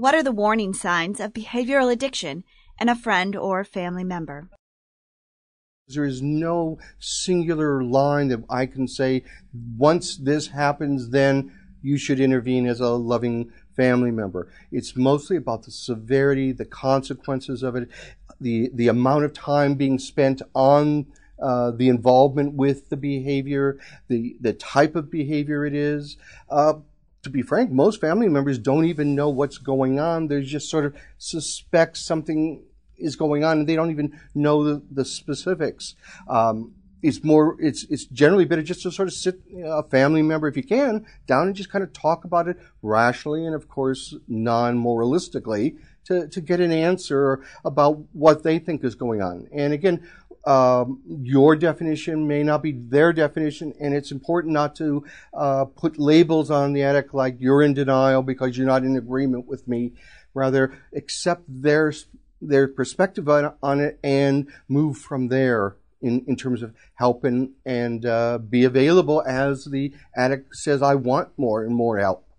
What are the warning signs of behavioral addiction in a friend or family member? There is no singular line that I can say, once this happens, then you should intervene as a loving family member. It's mostly about the severity, the consequences of it, the, the amount of time being spent on uh, the involvement with the behavior, the, the type of behavior it is, uh, to be frank, most family members don't even know what's going on. They just sort of suspect something is going on, and they don't even know the, the specifics. Um, it's more it's it's generally better just to sort of sit you know, a family member if you can down and just kind of talk about it rationally and of course non-moralistically to, to get an answer about what they think is going on and again um, your definition may not be their definition, and it's important not to uh, put labels on the addict like you're in denial because you're not in agreement with me. Rather, accept their their perspective on, on it and move from there in, in terms of helping and, and uh, be available as the addict says, I want more and more help.